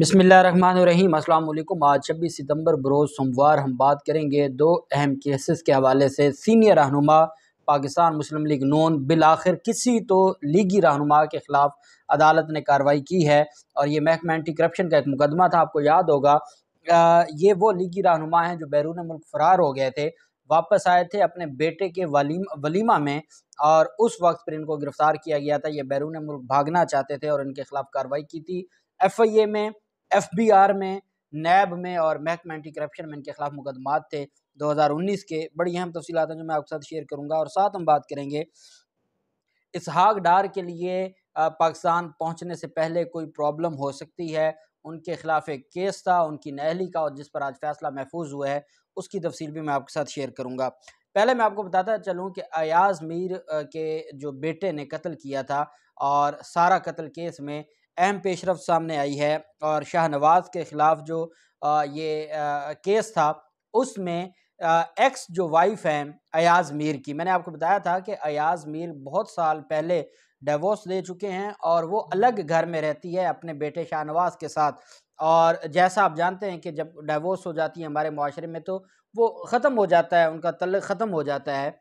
बसमिलीम अल्लाम आज छब्बीस सितम्बर बरोज़ सोमवार हम बात करेंगे दो अहम केसेस के हवाले से सीनियर रहनुमा पाकिस्तान मुस्लिम लीग नून बिल आखिर किसी तो लीगी रहनुमा के ख़िलाफ़ अदालत ने कार्रवाई की है और ये महकमा एंटी करप्शन का एक मुकदमा था आपको याद होगा ये वो लीगी रहनुमा हैं जो बैरून मुल्क फ़रार हो गए थे वापस आए थे अपने बेटे के वलीम वलीमा में और उस वक्त पर इनको गिरफ़्तार किया गया था ये बैरून मुल्क भागना चाहते थे और इनके ख़िलाफ़ कार्रवाई की थी एफ आई ए में एफ बी आर में नैब में और महकमा एंटी करप्शन में इनके खिलाफ मुकदमात थे 2019 के बड़ी अहम तफसी हैं जो मैं आपके साथ शेयर करूँगा और साथ हम बात करेंगे इसहाक डार के लिए पाकिस्तान पहुँचने से पहले कोई प्रॉब्लम हो सकती है उनके खिलाफ एक केस था उनकी नहली का और जिस पर आज फैसला महफूज हुआ है उसकी तफसील भी मैं आपके साथ शेयर करूँगा पहले मैं आपको बताता चलूँ कि अयाज मीर के जो बेटे ने कत्ल किया था और सारा कत्ल केस में अहम पेशरफ सामने आई है और शाहनवाज के ख़िलाफ़ जो ये केस था उसमें एक्स जो वाइफ हैं अयाज़ मीर की मैंने आपको बताया था कि अयाज़ मीर बहुत साल पहले डिवोर्स ले चुके हैं और वो अलग घर में रहती है अपने बेटे शाहनवाज के साथ और जैसा आप जानते हैं कि जब डिवोर्स हो जाती है हमारे माशरे में तो वो ख़त्म हो जाता है उनका तल्ल ख़त्म हो जाता है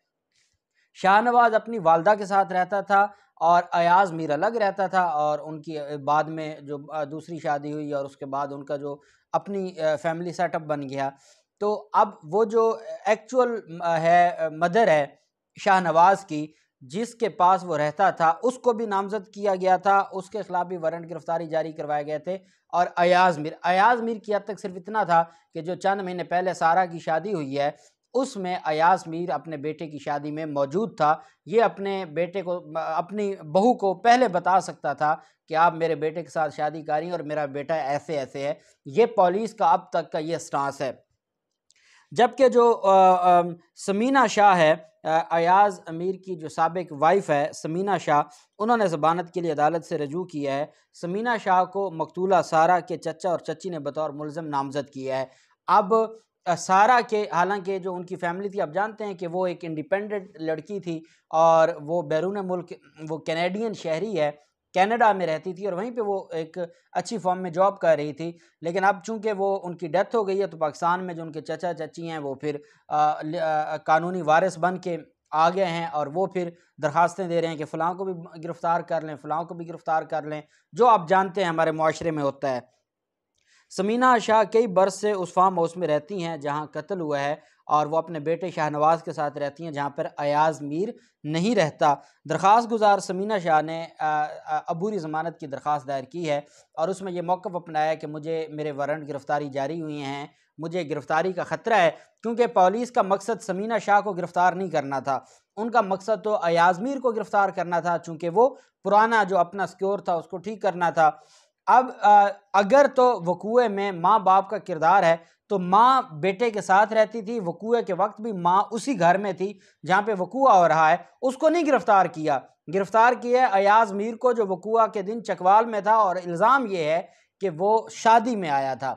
शाहनवाज अपनी वालदा के साथ रहता था और अयाज मीर अलग रहता था और उनकी बाद में जो दूसरी शादी हुई और उसके बाद उनका जो अपनी फैमिली सेटअप बन गया तो अब वो जो एक्चुअल है मदर है शाहनवाज की जिसके पास वो रहता था उसको भी नामजद किया गया था उसके खिलाफ भी वारंट गिरफ्तारी जारी करवाए गए थे और अयाज मीर अयाज मीर की अब तक सिर्फ इतना था कि जो चंद महीने पहले सारा की शादी हुई है उसमें अयाज मीर अपने बेटे की शादी में मौजूद था ये अपने बेटे को अपनी बहू को पहले बता सकता था कि आप मेरे बेटे के साथ शादी करें और मेरा बेटा ऐसे ऐसे है ये पॉलिस का अब तक का ये स्टांस है जबकि जो आ, आ, समीना शाह है अयाज़ अमीर की जो सबक वाइफ है समीना शाह उन्होंने जबानत के लिए अदालत से रजू किया है समीना शाह को मकतूला सारा के चचा और चची ने बतौर मुलम नामजद किया है अब सारा के हालांकि जो उनकी फैमिली थी आप जानते हैं कि वो एक इंडिपेंडेंट लड़की थी और वो बैरून मुल्क वो कैनेडियन शहरी है कनाडा में रहती थी और वहीं पे वो एक अच्छी फॉर्म में जॉब कर रही थी लेकिन अब चूंकि वो उनकी डेथ हो गई है तो पाकिस्तान में जो उनके चचा चची हैं वो फिर आ, आ, कानूनी वारिस बन के आ गए हैं और वो फिर दरखास्तें दे रहे हैं कि फलाओं को भी गिरफ़्तार कर लें फलाओं को भी गिरफ़्तार कर लें जो आप जानते हैं हमारे माशरे में होता है समीना शाह कई बरस से उस फार्म हाउस में रहती हैं जहाँ कत्ल हुआ है और वो अपने बेटे शाहनवाज के साथ रहती हैं जहाँ पर अयाज मीर नहीं रहता दरख्वास्त गुजार समीना शाह ने अबूरी ज़मानत की दरख्वास्त दायर की है और उसमें यह मौक़ अपनाया कि मुझे मेरे वारंट गिरफ़्तारी जारी हुई हैं मुझे गिरफ़्तारी का ख़तरा है क्योंकि पुलिस का मकसद समीना शाह को गिरफ़्तार नहीं करना था उनका मकसद तो मीर को गिरफ़्तार करना था चूँकि वो पुराना जो अपना स्क्योर था उसको ठीक करना था अब आ, अगर तो वकूए में माँ बाप का किरदार है तो माँ बेटे के साथ रहती थी वकूए के वक्त भी माँ उसी घर में थी जहाँ पे वकूआ हो रहा है उसको नहीं गिरफ़्तार किया गिरफ़्तार किया अयाज मीर को जो वकूआ के दिन चकवाल में था और इल्ज़ाम ये है कि वो शादी में आया था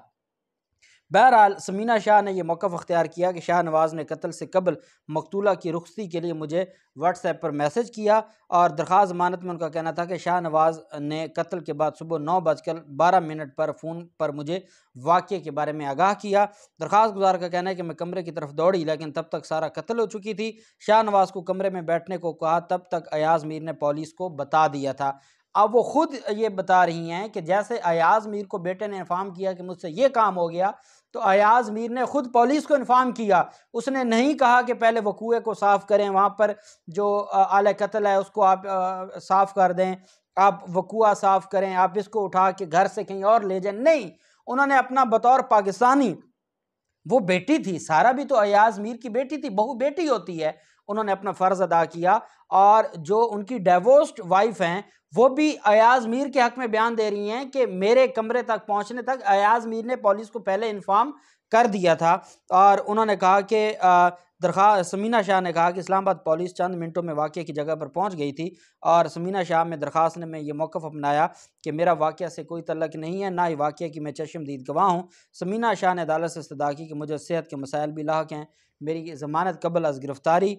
बहरहाल समीना शाह ने यह मौक़ अख्तियार किया कि शाह नवाज़ ने कत्ल से कबल मकतूला की रुखसी के लिए मुझे व्हाट्सएप पर मैसेज किया और दरख्वास्त जमानत में उनका कहना था कि शाह नवाज़ ने कत्ल के बाद सुबह नौ बजकर बारह मिनट पर फ़ोन पर मुझे वाक़े के बारे में आगाह किया दरख्वास्त गुजार का कहना है कि मैं कमरे की तरफ दौड़ी लेकिन तब तक सारा कत्ल हो चुकी थी शाह नवाज़ को कमरे में बैठने को कहा तब तक अयाज मीर ने पुलिस को बता दिया था अब वो ख़ुद ये बता रही हैं कि जैसे अयाज मीर को बेटे ने इन्फॉर्म किया कि मुझसे ये काम हो गया तो अयाज मीर ने ख़ुद पुलिस को इन्फॉर्म किया उसने नहीं कहा कि पहले वकूए को साफ़ करें वहाँ पर जो आला कत्ल है उसको आप साफ़ कर दें आप वकुआ साफ़ करें आप इसको उठा के घर से कहीं और ले जाएं नहीं उन्होंने अपना बतौर पाकिस्तानी वो बेटी थी सारा भी तो अयाज मीर की बेटी थी बहू बेटी होती है उन्होंने अपना फ़र्ज़ अदा किया और जो उनकी डेवोस्ड वाइफ हैं वो भी अयाज मीर के हक़ में बयान दे रही हैं कि मेरे कमरे तक पहुंचने तक अयाज मीर ने पुलिस को पहले इन्फॉर्म कर दिया था और उन्होंने कहा कि दरख्वा समीना शाह ने कहा कि इस्लामाबाद पुलिस चंद मिनटों में वाक़े की जगह पर पहुंच गई थी और समीना शाह में दरख्वास्त ने मैं ये मौक़ अपनाया कि मेरा वाक़ से कोई तलक नहीं है ना ही वाक़े की मैं चश्मदीद गवाह हूँ समीना शाह ने अदालत से इस्तः की कि मुझे सेहत के मसायल भी लाक हैं मेरी ज़मानत कबल अज़ गिरफ़्तारी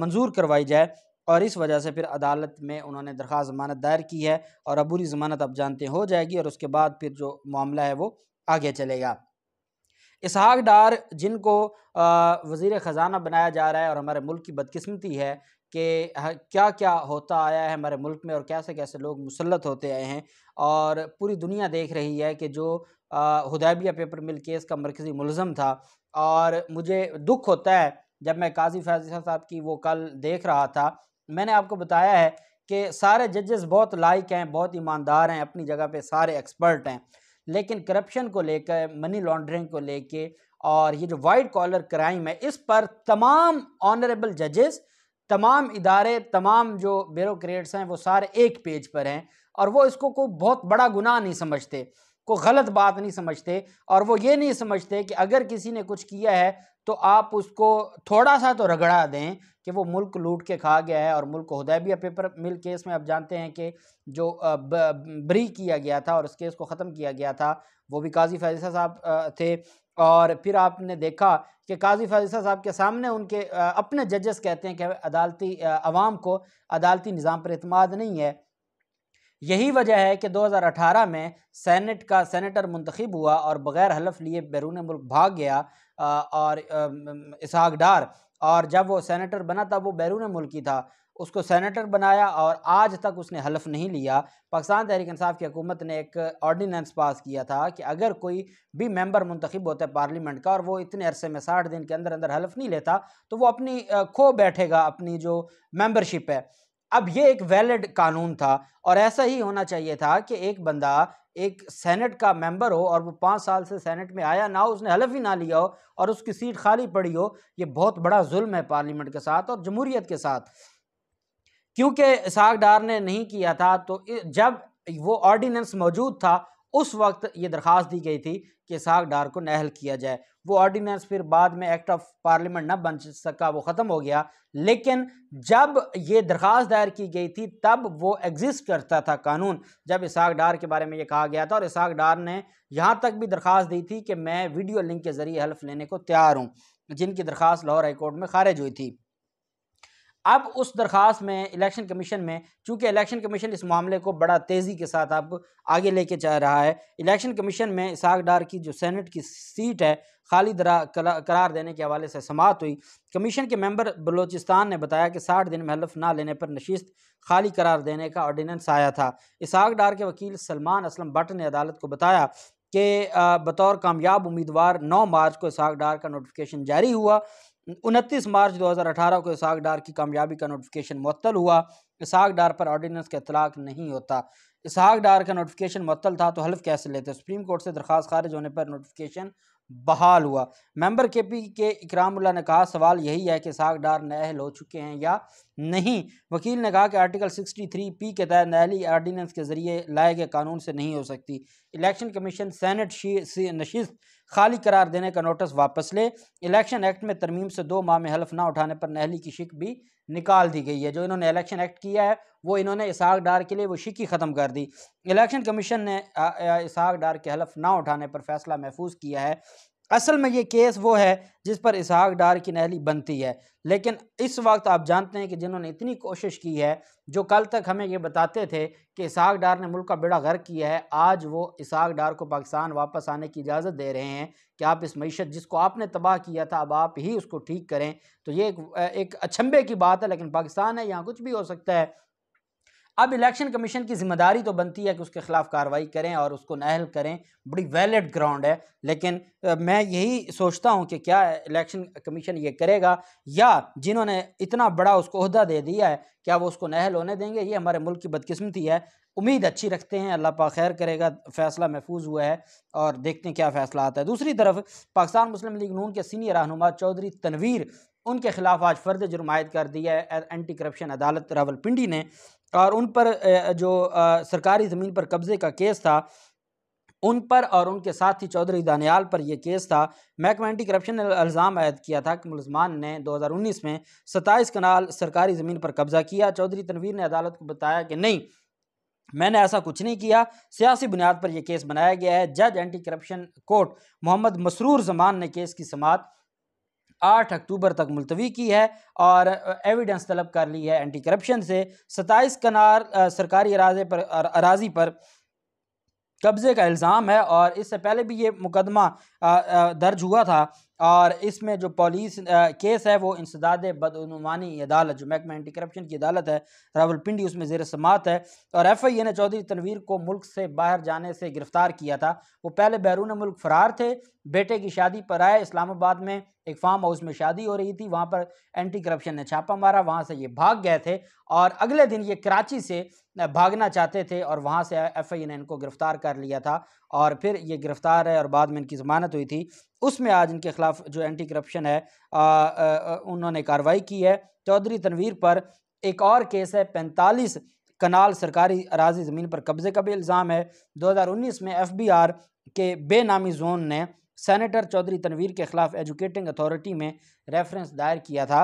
मंजूर करवाई जाए और इस वजह से फिर अदालत में उन्होंने दरख्वा जमानत दायर की है और अबूरी ज़मानत अब जानते हो जाएगी और उसके बाद फिर जो मामला है वो आगे चलेगा इसहाक डार जिनको वज़ी ख़ज़ाना बनाया जा रहा है और हमारे मुल्क की बदकस्मती है कि हाँ, क्या क्या होता आया है हमारे मुल्क में और कैसे कैसे लोग मुसलत होते आए हैं और पूरी दुनिया देख रही है कि जो हदैबिया पेपर मिल केस का मरकज़ी मुलम था और मुझे दुख होता है जब मैं काजी फैजी साहब की वो कल देख रहा था मैंने आपको बताया है कि सारे जजेस बहुत लाइक हैं बहुत ईमानदार हैं अपनी जगह पे सारे एक्सपर्ट हैं लेकिन करप्शन को लेकर मनी लॉन्ड्रिंग को लेकर और ये जो वाइट कॉलर क्राइम है इस पर तमाम ऑनरेबल जजेस तमाम इदारे तमाम जो ब्यूरोक्रेट्स हैं वो सारे एक पेज पर हैं और वो इसको को बहुत बड़ा गुनाह नहीं समझते को गलत बात नहीं समझते और वो ये नहीं समझते कि अगर किसी ने कुछ किया है तो आप उसको थोड़ा सा तो रगड़ा दें कि वो मुल्क लूट के खा गया है और मुल्क हदैबिया पेपर मिल केस में आप जानते हैं कि जो ब्री किया गया था और उस केस को ख़त्म किया गया था वो भी काजी फैजसा साहब थे और फिर आपने देखा कि काजी फैजा साहब के सामने उनके अपने जजेस कहते हैं कि अदालती आवाम को अदालती निज़ाम पर अतमाद नहीं है यही वजह है कि 2018 में सेनेट का सेनेटर मंतखब हुआ और बग़ैर हलफ लिए बैरून मुल्क भाग गया और इसहाक डार और जब वो सेनेटर बना था वो बैरून मुल्की था उसको सेनेटर बनाया और आज तक उसने हलफ नहीं लिया पाकिस्तान तहरीक इंसाफ की हुकूमत ने एक ऑर्डीनेंस पास किया था कि अगर कोई भी मेंबर मंतखब होता है पार्लियामेंट का और वो इतने अरसे में साठ दिन के अंदर अंदर हलफ नहीं लेता तो वो अपनी खो बैठेगा अपनी जो मेंबरशिप है अब ये एक वैलिड कानून था और ऐसा ही होना चाहिए था कि एक बंदा एक सेनेट का मेंबर हो और वो पाँच साल से सेनेट में आया ना हो उसने हलफ ही ना लिया हो और उसकी सीट खाली पड़ी हो ये बहुत बड़ा जुल्म है पार्लियामेंट के साथ और जमहूरीत के साथ क्योंकि इसहाक डार ने नहीं किया था तो जब वो ऑर्डिनेंस मौजूद था उस वक्त ये दरख्वास्त दी गई थी कि इसहाक डार को नहल किया जाए वो ऑर्डीनेंस फिर बाद में एक्ट ऑफ पार्लियामेंट न बन सका वो ख़त्म हो गया लेकिन जब ये दरख्वास्त दायर की गई थी तब वो एग्जिस्ट करता था कानून जब इसहाक डार के बारे में ये कहा गया था और इसहाक डार ने यहाँ तक भी दरख्वास्त दी थी कि मैं वीडियो लिंक के ज़रिए हल्फ लेने को तैयार हूँ जिनकी दरख्वास्त लाहौर हाईकोर्ट में खारिज हुई थी अब उस दरख्वास्त में इलेक्शन कमीशन में चूंकि इलेक्शन कमीशन इस मामले को बड़ा तेज़ी के साथ अब आगे लेके जा रहा है इलेक्शन कमीशन में इसाक डार की जो सेनेट की सीट है खाली दरा करार देने के हवाले से समात हुई कमीशन के मेंबर बलूचिस्तान ने बताया कि साठ दिन में हलफ ना लेने पर नशीस्त खाली करार देने का ऑर्डीनेंस आया था इसाक डार के वकील सलमान असलम भट्ट ने अदालत को बताया कि बतौर कामयाब उम्मीदवार 9 मार्च को इसाक डार का नोटिफिकेशन जारी हुआ उनतीस मार्च 2018 को इसाक डार की कामयाबी का नोटिफिकेशन मतल हुआ इसहाक डार पर ऑर्डिनेंस का इतलाक नहीं होता इसहाक डार का नोटिफिकेशन मतल था तो हल्फ कैसे लेते सुप्रीम कोर्ट से दरख्वास्त खारिज होने पर नोटिफिकेशन बहाल हुआ मेंबर केपी के इकरामुल्ला ने कहा सवाल यही है कि साग डार नहल हो चुके हैं या नहीं वकील ने कहा कि आर्टिकल 63 पी के तहत नहली आर्डीनेंस के जरिए लाए गए कानून से नहीं हो सकती इलेक्शन कमीशन सैनट नशिस्त खाली करार देने का नोटिस वापस ले इलेक्शन एक्ट में तरमीम से दो माह में हल्फ ना उठाने पर नहली की शिक भी निकाल दी गई है जो इन्होंने इलेक्शन एक्ट किया है वो इन्होंने इसहाक डार के लिए वो शिकी ख़त्म कर दी इलेक्शन कमीशन ने इसहाक डार के हलफ ना उठाने पर फैसला महफूज किया है असल में ये केस वो है जिस पर इसहाक डार की नहली बनती है लेकिन इस वक्त आप जानते हैं कि जिन्होंने इतनी कोशिश की है जो कल तक हमें ये बताते थे कि इसहाक डार ने मुल्क का बेड़ा गर्क किया है आज वो इसहाक डार को पाकिस्तान वापस आने की इजाज़त दे रहे हैं कि आप इस मीशत जिसको आपने तबाह किया था अब आप ही उसको ठीक करें तो ये एक, एक अचंभे की बात है लेकिन पाकिस्तान है यहाँ कुछ भी हो सकता है अब इलेक्शन कमीशन की जिम्मेदारी तो बनती है कि उसके खिलाफ कार्रवाई करें और उसको नहल करें बड़ी वैलिड ग्राउंड है लेकिन मैं यही सोचता हूं कि क्या इलेक्शन कमीशन ये करेगा या जिन्होंने इतना बड़ा उसको अहदा दे दिया है क्या वो उसको नहल होने देंगे ये हमारे मुल्क की बदकिस्मती है उम्मीद अच्छी रखते हैं अल्लाह पा खैर करेगा फैसला महफूज हुआ है और देखते हैं क्या फैसला आता है दूसरी तरफ पाकिस्तान मुस्लिम लीग नून के सीनियर रहनुमा चौधरी तनवीर उनके खिलाफ आज फर्द जुर्मायद कर दिया है एंटी करप्शन अदालत रावलपिंडी ने और उन पर जो सरकारी ज़मीन पर कब्ज़े का केस था उन पर और उनके साथ ही चौधरी दानियाल पर यह केस था महकमा एंटी करप्शन ने अल्ज़ाम आयद किया था कि मुलजमान ने 2019 में 27 कनाल सरकारी ज़मीन पर कब्ज़ा किया चौधरी तनवीर ने अदालत को बताया कि नहीं मैंने ऐसा कुछ नहीं किया सियासी बुनियाद पर यह केस बनाया गया है जज anti corruption court Mohammad Masroor Zaman ने केस की समात आठ अक्टूबर तक मुलतवी की है और एविडेंस तलब कर ली है एंटी करप्शन से सताईस कनार सरकारी अराजे पर अराजी पर कब्ज़े का इल्ज़ाम है और इससे पहले भी ये मुकदमा दर्ज हुआ था और इसमें जो पुलिस केस है वो इंसदाद बदनुमानी अदालत जो महकमा एंटी करप्शन की अदालत है रावलपिंडी उसमें जेर समात है और एफ आई ए ने चौधरी तनवीर को मुल्क से बाहर जाने से गिरफ़्तार किया था वो पहले बैरून मुल्क फ़रार थे बेटे की शादी पर आए इस्लामाबाद में एक फार्म हाउस में शादी हो रही थी वहाँ पर एंटी करप्शन ने छापा मारा वहाँ से ये भाग गए थे और अगले दिन ये कराची से भागना चाहते थे और वहाँ से एफ आई ने इनको गिरफ़्तार कर लिया था और फिर ये गिरफ़्तार है और बाद में इनकी ज़मानत हुई थी उसमें आज इनके ख़िलाफ़ जो एंटी करप्शन है उन्होंने कार्रवाई की है चौधरी तनवीर पर एक और केस है पैंतालीस कनाल सरकारी अराजी ज़मीन पर कब्ज़े का भी इल्ज़ाम है 2019 में एफ बी आर के बेनामी जोन ने सेनेटर चौधरी तनवीर के खिलाफ एजुकेटिंग अथॉरिटी में रेफरेंस दायर किया था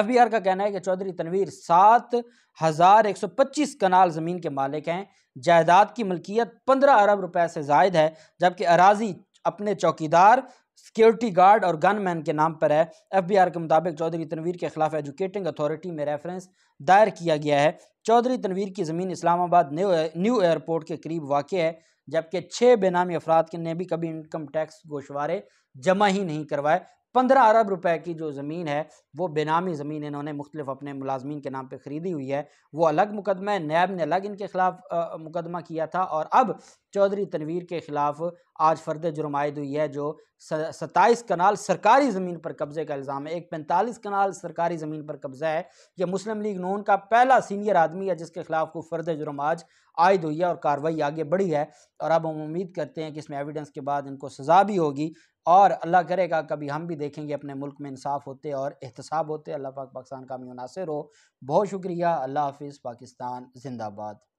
एफबीआर का कहना है कि चौधरी तनवीर सात हज़ार एक सौ पच्चीस कनाल ज़मीन के मालिक हैं जायदाद की मलकियत पंद्रह अरब रुपए से जायद है जबकि अराजी अपने चौकीदार सिक्योरिटी गार्ड और गनमैन के नाम पर है एफबीआर के मुताबिक चौधरी तनवीर के खिलाफ एजुकेटिंग अथॉरिटी में रेफरेंस दायर किया गया है चौधरी तनवीर की ज़मीन इस्लामाबाद न्यू एयरपोर्ट के करीब वाक़ है जबकि छः बेनामी अफराद ने भी कभी इनकम टैक्स गोशवारे जमा ही नहीं करवाए पंद्रह अरब रुपए की जो ज़मीन है वो बेनामी ज़मीन इन्होंने मुख्तलिफ अपने मुलाजमीन के नाम पर ख़रीदी हुई है वो अलग मुकदमा है नैब ने अलग इनके ख़िलाफ़ मुकदमा किया था और अब चौधरी तनवीर के ख़िलाफ़ आज फर्द जुर्म आयद हुई है जो सत्ताईस कनाल सरकारी ज़मीन पर कब्ज़े का इल्ज़ाम है एक पैंतालीस कनाल सरकारी ज़मीन पर कब्ज़ा है यह मुस्लिम लीग नून का पहला सीनियर आदमी है जिसके ख़िलाफ़ को फर्द जुर्म आज आयद हुई है और कार्रवाई आगे बढ़ी है और अब हम उम्मीद करते हैं कि इसमें एविडेंस के बाद इनको सज़ा भी होगी और अल्लाह करेगा कभी हम भी देखेंगे अपने मुल्क में इंसाफ होते और एहतसाब होते अल्लाह पाक पाकिस्तान का मुनासर हो बहुत शुक्रिया अल्लाह हाफिज़ पाकिस्तान जिंदाबाद